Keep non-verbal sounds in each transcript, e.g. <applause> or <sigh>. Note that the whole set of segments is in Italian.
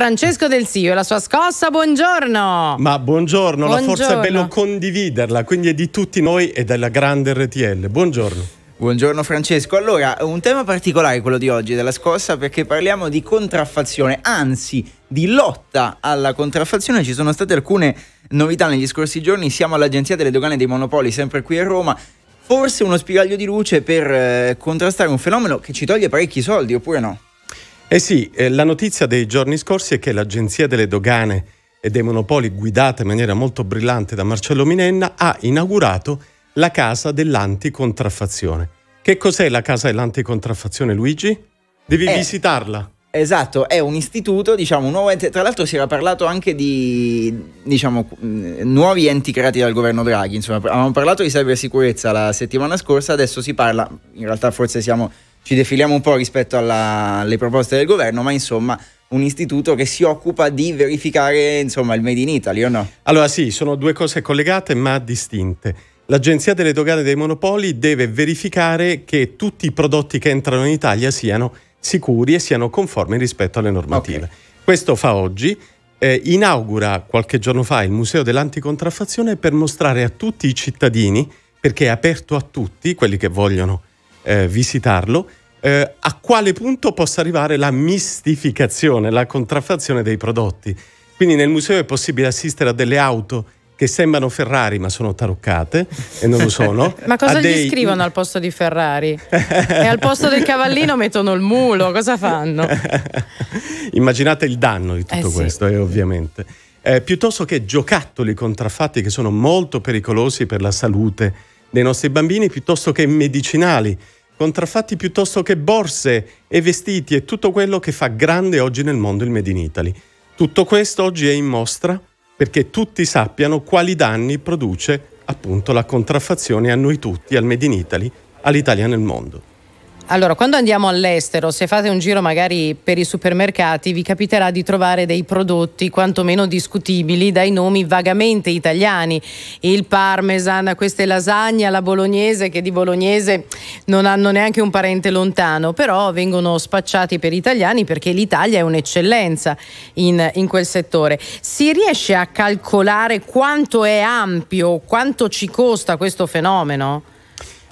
Francesco Del Sio e la sua scossa, buongiorno. Ma buongiorno, buongiorno. la forza è bello condividerla, quindi è di tutti noi e della grande RTL. Buongiorno. Buongiorno Francesco, allora un tema particolare quello di oggi della scossa perché parliamo di contraffazione, anzi di lotta alla contraffazione, ci sono state alcune novità negli scorsi giorni, siamo all'Agenzia delle Dogane dei Monopoli sempre qui a Roma, forse uno spiraglio di luce per eh, contrastare un fenomeno che ci toglie parecchi soldi oppure no? Eh sì, eh, la notizia dei giorni scorsi è che l'Agenzia delle Dogane e dei Monopoli, guidata in maniera molto brillante da Marcello Minenna, ha inaugurato la Casa dell'Anticontraffazione. Che cos'è la Casa dell'Anticontraffazione, Luigi? Devi eh. visitarla. Esatto, è un istituto, diciamo, un nuovo ente. Tra l'altro si era parlato anche di diciamo, nuovi enti creati dal governo Draghi. Insomma, avevamo parlato di cybersicurezza la settimana scorsa, adesso si parla, in realtà forse siamo ci defiliamo un po' rispetto alla, alle proposte del governo, ma insomma un istituto che si occupa di verificare insomma, il Made in Italy o no? Allora sì, sono due cose collegate ma distinte. L'Agenzia delle Dogane dei Monopoli deve verificare che tutti i prodotti che entrano in Italia siano sicuri e siano conformi rispetto alle normative. Okay. Questo fa oggi. Eh, inaugura qualche giorno fa il Museo dell'Anticontraffazione per mostrare a tutti i cittadini, perché è aperto a tutti quelli che vogliono eh, visitarlo, eh, a quale punto possa arrivare la mistificazione, la contraffazione dei prodotti. Quindi nel museo è possibile assistere a delle auto che sembrano Ferrari ma sono taroccate e non lo sono. <laughs> ma cosa gli dei... scrivono al posto di Ferrari? e al posto del cavallino mettono il mulo, cosa fanno? <laughs> Immaginate il danno di tutto eh, questo, eh, ovviamente. Eh, piuttosto che giocattoli contraffatti che sono molto pericolosi per la salute dei nostri bambini, piuttosto che medicinali contraffatti piuttosto che borse e vestiti e tutto quello che fa grande oggi nel mondo il Made in Italy. Tutto questo oggi è in mostra perché tutti sappiano quali danni produce appunto la contraffazione a noi tutti, al Made in Italy, all'Italia nel mondo. Allora, quando andiamo all'estero, se fate un giro magari per i supermercati, vi capiterà di trovare dei prodotti quantomeno discutibili dai nomi vagamente italiani. Il parmesan, queste lasagne alla bolognese che di bolognese non hanno neanche un parente lontano, però vengono spacciati per italiani perché l'Italia è un'eccellenza in, in quel settore. Si riesce a calcolare quanto è ampio, quanto ci costa questo fenomeno?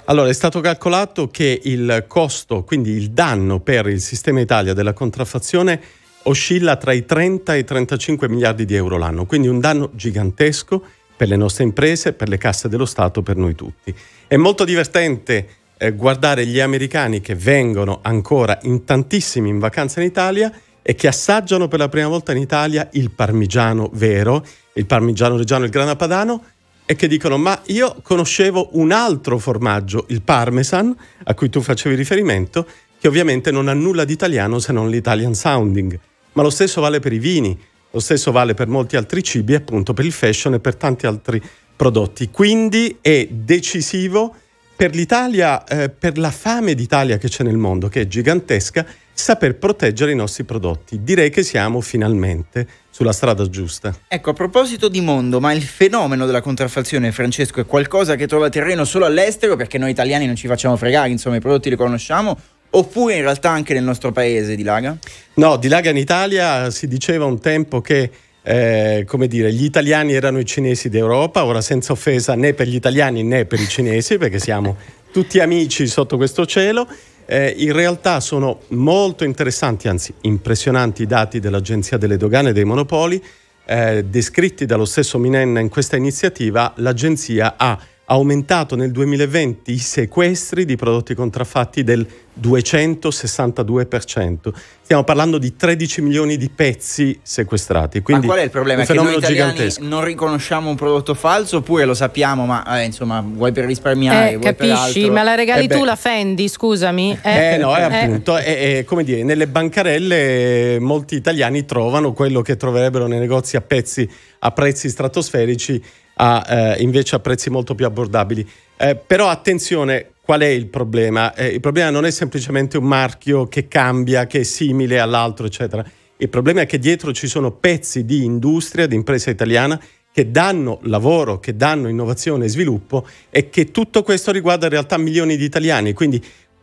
Allora, è stato calcolato che il costo, quindi il danno per il sistema Italia della contraffazione oscilla tra i 30 e i 35 miliardi di euro l'anno, quindi un danno gigantesco per le nostre imprese, per le casse dello Stato, per noi tutti. È molto divertente eh, guardare gli americani che vengono ancora in tantissimi in vacanza in Italia e che assaggiano per la prima volta in Italia il parmigiano vero, il parmigiano reggiano, il grana padano e che dicono ma io conoscevo un altro formaggio, il parmesan, a cui tu facevi riferimento, che ovviamente non ha nulla di italiano se non l'italian sounding. Ma lo stesso vale per i vini, lo stesso vale per molti altri cibi, appunto per il fashion e per tanti altri prodotti. Quindi è decisivo per l'Italia, eh, per la fame d'Italia che c'è nel mondo, che è gigantesca, saper proteggere i nostri prodotti. Direi che siamo finalmente sulla strada giusta. Ecco, a proposito di mondo, ma il fenomeno della contraffazione, Francesco, è qualcosa che trova terreno solo all'estero perché noi italiani non ci facciamo fregare, insomma i prodotti li conosciamo, oppure in realtà anche nel nostro paese dilaga? No, dilaga in Italia si diceva un tempo che eh, come dire, gli italiani erano i cinesi d'Europa, ora senza offesa né per gli italiani né per i cinesi, perché siamo tutti amici sotto questo cielo. Eh, in realtà sono molto interessanti, anzi impressionanti i dati dell'Agenzia delle Dogane e dei Monopoli, eh, descritti dallo stesso Minenna in questa iniziativa, l'Agenzia ha aumentato nel 2020 i sequestri di prodotti contraffatti del 262%. Stiamo parlando di 13 milioni di pezzi sequestrati. Quindi ma qual è il problema? che noi italiani gigantesco. non riconosciamo un prodotto falso oppure lo sappiamo, ma eh, insomma, vuoi per risparmiare, eh, vuoi capisci, per ma la regali eh tu la Fendi, scusami. Eh, eh no, è eh, eh. appunto, è, è, come dire, nelle bancarelle molti italiani trovano quello che troverebbero nei negozi a pezzi a prezzi stratosferici a, eh, invece a prezzi molto più abbordabili. Eh, però attenzione, qual è il problema? Eh, il problema non è semplicemente un marchio che cambia, che è simile all'altro, eccetera. Il problema è che dietro ci sono pezzi di industria, di impresa italiana, che danno lavoro, che danno innovazione e sviluppo e che tutto questo riguarda in realtà milioni di italiani. Quindi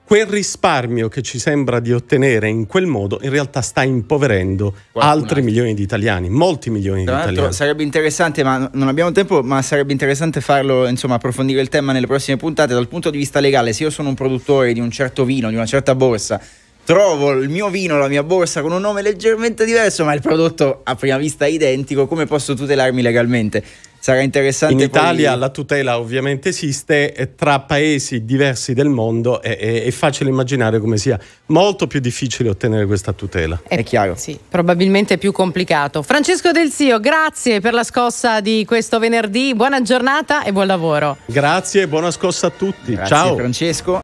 quel risparmio che ci sembra di ottenere in quel modo in realtà sta impoverendo Qualcun altri altro. milioni di italiani, molti milioni Tra di italiani. Sarebbe interessante, ma non abbiamo tempo, ma sarebbe interessante farlo, insomma, approfondire il tema nelle prossime puntate dal punto di vista legale. Se io sono un produttore di un certo vino, di una certa borsa, trovo il mio vino, la mia borsa con un nome leggermente diverso, ma il prodotto a prima vista è identico, come posso tutelarmi legalmente? sarà interessante. In Italia la tutela ovviamente esiste, tra paesi diversi del mondo è, è, è, facile immaginare come sia molto più difficile ottenere questa tutela. È, è chiaro. Sì, probabilmente più complicato. Francesco Del Zio, grazie per la scossa di questo venerdì, buona giornata e buon lavoro. Grazie, e buona scossa a tutti. Grazie, Ciao. Francesco.